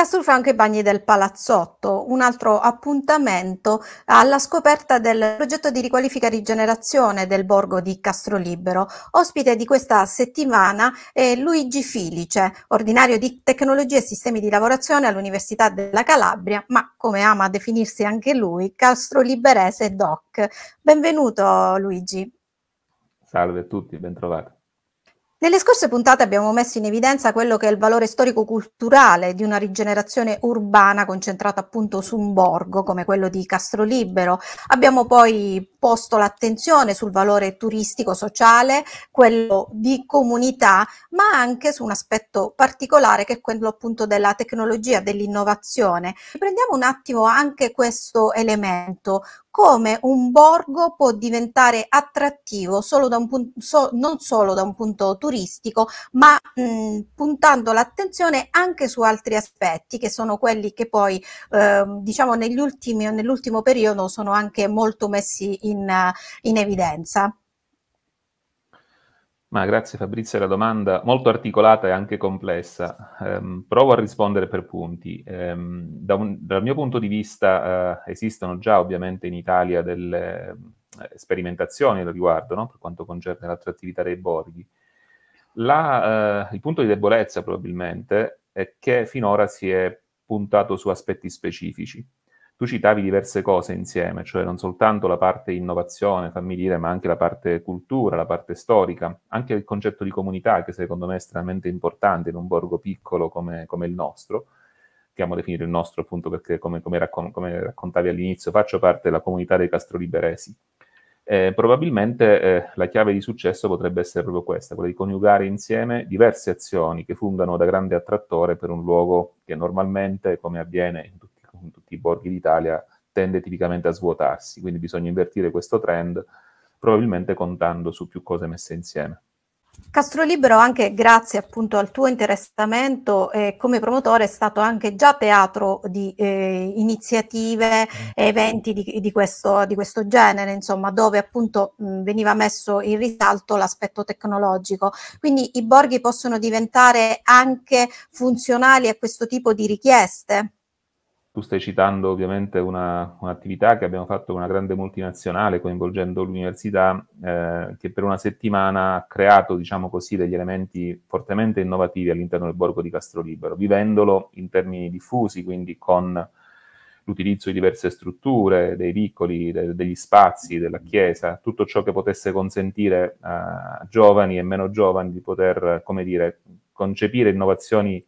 Castelfranco e Bagni del Palazzotto, un altro appuntamento alla scoperta del progetto di riqualifica e rigenerazione del borgo di Castrolibero. Ospite di questa settimana è Luigi Filice, ordinario di tecnologie e sistemi di lavorazione all'Università della Calabria, ma come ama definirsi anche lui, Castroliberese doc. Benvenuto Luigi. Salve a tutti, bentrovati. Nelle scorse puntate abbiamo messo in evidenza quello che è il valore storico-culturale di una rigenerazione urbana concentrata appunto su un borgo come quello di Castrolibero. Abbiamo poi posto l'attenzione sul valore turistico-sociale, quello di comunità, ma anche su un aspetto particolare che è quello appunto della tecnologia, dell'innovazione. Prendiamo un attimo anche questo elemento, come un borgo può diventare attrattivo solo da punto, so, non solo da un punto turistico, ma mh, mm, puntando l'attenzione anche su altri aspetti che sono quelli che poi eh, diciamo negli ultimi nell'ultimo periodo sono anche molto messi in, in evidenza. Ma grazie Fabrizio, la domanda molto articolata e anche complessa. Um, provo a rispondere per punti. Um, da un, dal mio punto di vista uh, esistono già ovviamente in Italia delle uh, sperimentazioni al riguardo, no? per quanto concerne l'attrattività dei borghi. La, uh, il punto di debolezza probabilmente è che finora si è puntato su aspetti specifici. Tu citavi diverse cose insieme, cioè non soltanto la parte innovazione, fammi dire, ma anche la parte cultura, la parte storica, anche il concetto di comunità, che secondo me è estremamente importante in un borgo piccolo come, come il nostro. Che amo definire il nostro appunto perché, come, come, raccon- come, raccontavi all'inizio, faccio parte della comunità dei Castroliberesi. Eh, probabilmente eh, la chiave di successo potrebbe essere proprio questa, quella di coniugare insieme diverse azioni che fungano da grande attrattore per un luogo che normalmente, come avviene in tutti tutti i borghi d'Italia tende tipicamente a svuotarsi, quindi bisogna invertire questo trend, probabilmente contando su più cose messe insieme. Castro Libero, anche grazie appunto al tuo interessamento eh, come promotore, è stato anche già teatro di eh, iniziative e mm. eventi di, di, questo, di, questo, genere, insomma, dove appunto mh, mm, veniva messo in risalto l'aspetto tecnologico. Quindi i borghi possono diventare anche funzionali a questo tipo di richieste? tu stai citando ovviamente una, un'attività che abbiamo fatto con una grande multinazionale coinvolgendo l'università eh, che per una settimana ha creato, diciamo così, degli elementi fortemente innovativi all'interno del borgo di Castro Libero, vivendolo in termini diffusi, quindi con l'utilizzo di diverse strutture, dei vicoli, de- degli spazi, della chiesa, tutto ciò che potesse consentire a giovani e meno giovani di poter, come dire, concepire innovazioni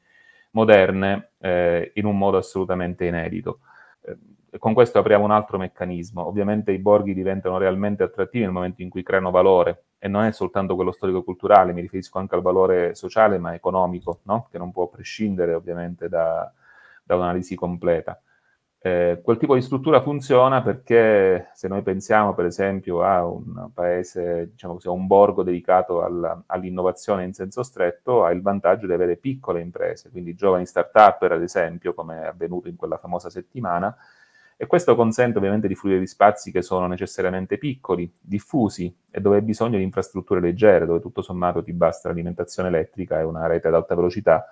moderne eh, in un modo assolutamente inedito. Eh, con questo apriamo un altro meccanismo. Ovviamente i borghi diventano realmente attrattivi nel momento in cui creano valore e non è soltanto quello storico-culturale, mi riferisco anche al valore sociale ma economico, no? che non può prescindere ovviamente da, da un'analisi completa. Eh, quel tipo di struttura funziona perché se noi pensiamo per esempio a un paese, diciamo così, a un borgo dedicato alla, all'innovazione in senso stretto, ha il vantaggio di avere piccole imprese, quindi giovani start-up ad esempio, come è avvenuto in quella famosa settimana, e questo consente ovviamente di fruire di spazi che sono necessariamente piccoli, diffusi e dove hai bisogno di infrastrutture leggere, dove tutto sommato ti basta l'alimentazione elettrica e una rete ad alta velocità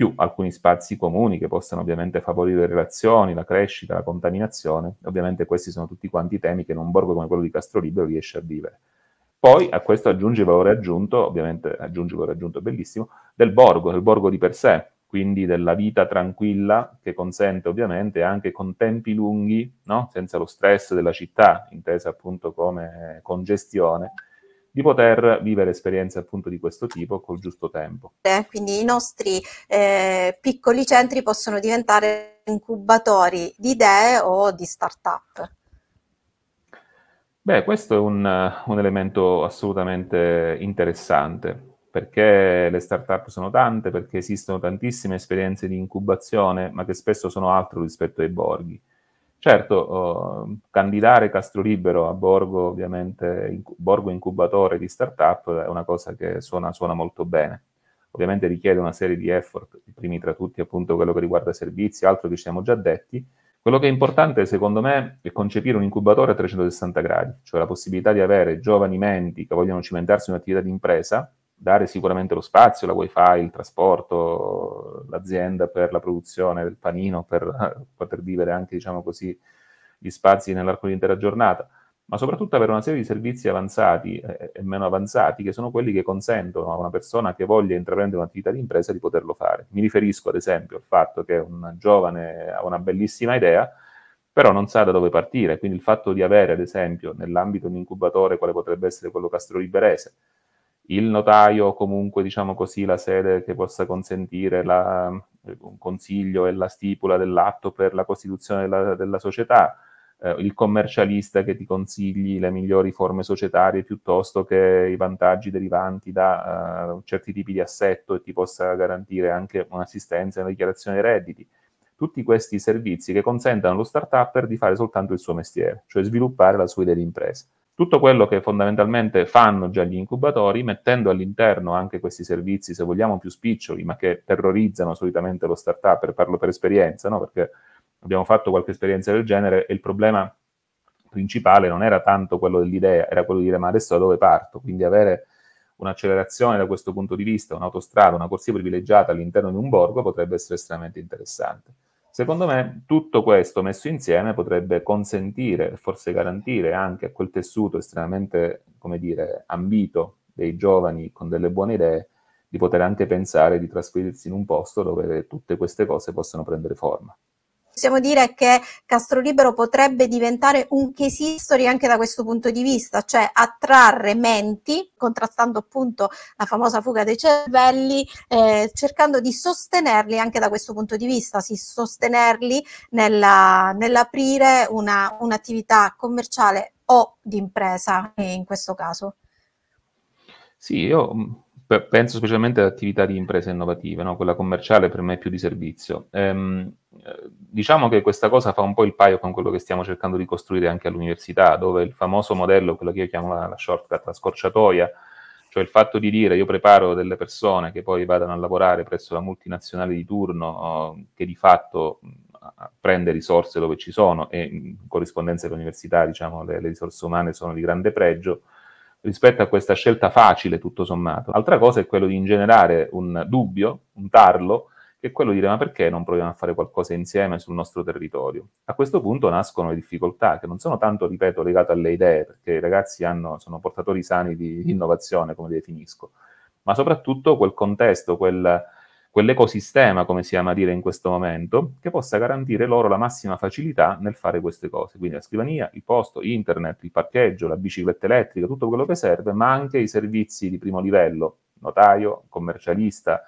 più alcuni spazi comuni che possano ovviamente favorire le relazioni, la crescita, la contaminazione. Ovviamente questi sono tutti quanti temi che in un borgo come quello di Castro Libero riesce a vivere. Poi a questo aggiunge il valore aggiunto, ovviamente aggiunge il valore aggiunto bellissimo, del borgo, del borgo di per sé, quindi della vita tranquilla che consente ovviamente anche con tempi lunghi, no? senza lo stress della città, intesa appunto come congestione, di poter vivere esperienze appunto di questo tipo col giusto tempo. Eh, quindi i nostri eh, piccoli centri possono diventare incubatori di idee o di start-up. Beh, questo è un, un elemento assolutamente interessante perché le start-up sono tante, perché esistono tantissime esperienze di incubazione, ma che spesso sono altro rispetto ai borghi. Certo, oh, candidare Libero a Borgo, ovviamente, in, Borgo incubatore di startup, è una cosa che suona, suona molto bene ovviamente richiede una serie di effort, i primi tra tutti appunto quello che riguarda servizi, altro che ci siamo già detti. Quello che è importante secondo me è concepire un incubatore a 360 gradi, cioè la possibilità di avere giovani menti che vogliono cimentarsi in un'attività di impresa, dare sicuramente lo spazio, la wifi, il trasporto, l'azienda per la produzione del panino, per poter vivere anche, diciamo così, gli spazi nell'arco di dell'intera giornata, ma soprattutto avere una serie di servizi avanzati eh, eh, e meno avanzati che sono quelli che consentono a una persona che voglia intraprendere un'attività di impresa di poterlo fare. Mi riferisco ad esempio al fatto che un giovane ha una bellissima idea, però non sa da dove partire, quindi il fatto di avere ad esempio nell'ambito di un incubatore quale potrebbe essere quello castroliberese, il notaio o comunque diciamo così la sede che possa consentire la, eh, un consiglio e la stipula dell'atto per la costituzione della, della società, eh, il commercialista che ti consigli le migliori forme societarie piuttosto che i vantaggi derivanti da uh, certi tipi di assetto e ti possa garantire anche un'assistenza nella dichiarazione dei redditi. Tutti questi servizi che consentano allo start-upper di fare soltanto il suo mestiere, cioè sviluppare la sua idea di impresa tutto quello che fondamentalmente fanno già gli incubatori, mettendo all'interno anche questi servizi, se vogliamo, più spiccioli, ma che terrorizzano solitamente lo startup, per parlo per esperienza, no? perché abbiamo fatto qualche esperienza del genere e il problema principale non era tanto quello dell'idea, era quello di dire ma adesso da dove parto? Quindi avere un'accelerazione da questo punto di vista, un'autostrada, una corsia privilegiata all'interno di un borgo potrebbe essere estremamente interessante. Secondo me tutto questo messo insieme potrebbe consentire, forse garantire anche a quel tessuto estremamente, come dire, ambito dei giovani con delle buone idee, di poter anche pensare di trasferirsi in un posto dove tutte queste cose possano prendere forma possiamo dire che Castro Libero potrebbe diventare un case history anche da questo punto di vista, cioè attrarre menti, contrastando appunto la famosa fuga dei cervelli, eh, cercando di sostenerli anche da questo punto di vista, sì, sostenerli nella, nell'aprire una, un'attività commerciale o di impresa in questo caso. Sì, io penso specialmente ad attività di imprese innovative, no? quella commerciale per me è più di servizio. Ehm, eh, diciamo che questa cosa fa un po' il paio con quello che stiamo cercando di costruire anche all'università, dove il famoso modello, quello che io chiamo la, la shortcut, la scorciatoia, cioè il fatto di dire io preparo delle persone che poi vadano a lavorare presso la multinazionale di turno, eh, che di fatto prende risorse dove ci sono e in corrispondenza all'università diciamo, le, le risorse umane sono di grande pregio rispetto a questa scelta facile, tutto sommato. Altra cosa è quello di ingenerare un dubbio, un tarlo, che è quello di dire ma perché non proviamo a fare qualcosa insieme sul nostro territorio? A questo punto nascono le difficoltà, che non sono tanto, ripeto, legate alle idee, perché i ragazzi hanno, sono portatori sani di innovazione, come definisco, ma soprattutto quel contesto, quel quell'ecosistema, come si ama dire in questo momento, che possa garantire loro la massima facilità nel fare queste cose. Quindi la scrivania, il posto, internet, il parcheggio, la bicicletta elettrica, tutto quello che serve, ma anche i servizi di primo livello, notaio, commercialista,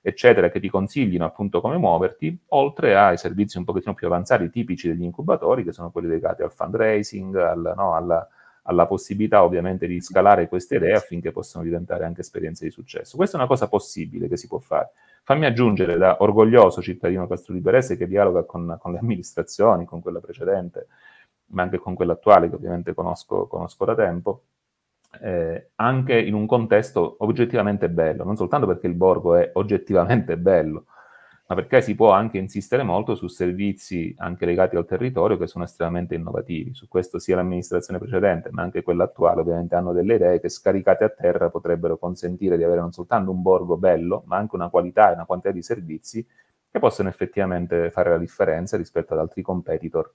eccetera, che ti consiglino appunto come muoverti, oltre ai servizi un pochettino più avanzati, tipici degli incubatori, che sono quelli legati al fundraising, al, no, alla, alla possibilità ovviamente di scalare queste idee affinché possano diventare anche esperienze di successo. Questa è una cosa possibile che si può fare. Fammi aggiungere da orgoglioso cittadino castro castroliberese che dialoga con, con, le amministrazioni, con quella precedente, ma anche con quella attuale che ovviamente conosco, conosco da tempo, eh, anche in un contesto oggettivamente bello, non soltanto perché il borgo è oggettivamente bello, ma perché si può anche insistere molto su servizi anche legati al territorio che sono estremamente innovativi. Su questo sia l'amministrazione precedente, ma anche quella attuale, ovviamente hanno delle idee che scaricate a terra potrebbero consentire di avere non soltanto un borgo bello, ma anche una qualità e una quantità di servizi che possono effettivamente fare la differenza rispetto ad altri competitor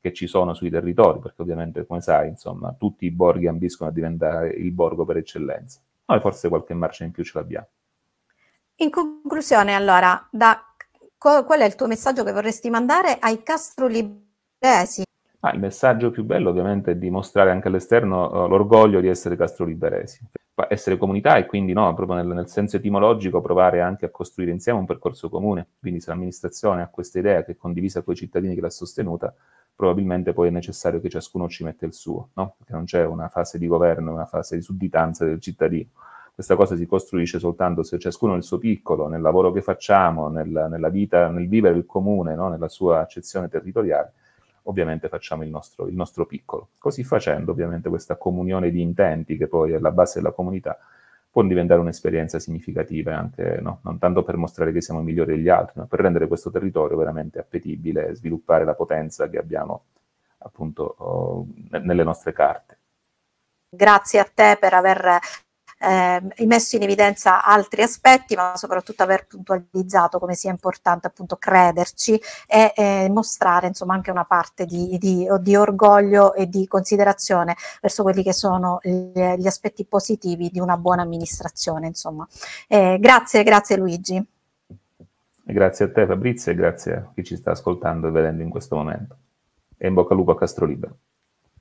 che ci sono sui territori, perché ovviamente, come sai, insomma, tutti i borghi ambiscono a diventare il borgo per eccellenza. Noi forse qualche marcia in più ce l'abbiamo. In conclusione, allora, da, qual è il tuo messaggio che vorresti mandare ai castroliberesi? Ah, il messaggio più bello ovviamente è dimostrare anche all'esterno uh, l'orgoglio di essere castroliberesi, essere comunità e quindi no, proprio nel, nel, senso etimologico provare anche a costruire insieme un percorso comune. Quindi se l'amministrazione ha questa idea che è condivisa con i cittadini che l'ha sostenuta, probabilmente poi è necessario che ciascuno ci metta il suo, no? perché non c'è una fase di governo, una fase di sudditanza del cittadino questa cosa si costruisce soltanto se ciascuno nel suo piccolo, nel lavoro che facciamo, nel, nella vita, nel vivere il comune, no? nella sua accezione territoriale, ovviamente facciamo il nostro, il nostro piccolo. Così facendo, ovviamente, questa comunione di intenti, che poi è la base della comunità, può diventare un'esperienza significativa, anche, no? non tanto per mostrare che siamo migliori degli altri, ma per rendere questo territorio veramente appetibile e sviluppare la potenza che abbiamo appunto oh, nelle nostre carte. Grazie a te per aver eh, messo in evidenza altri aspetti, ma soprattutto aver puntualizzato come sia importante appunto crederci e eh, mostrare insomma anche una parte di, di, di, orgoglio e di considerazione verso quelli che sono gli, gli aspetti positivi di una buona amministrazione. Insomma. Eh, grazie, grazie Luigi. Grazie a te Fabrizio e grazie a chi ci sta ascoltando e vedendo in questo momento. E in bocca al lupo a Castro Libero.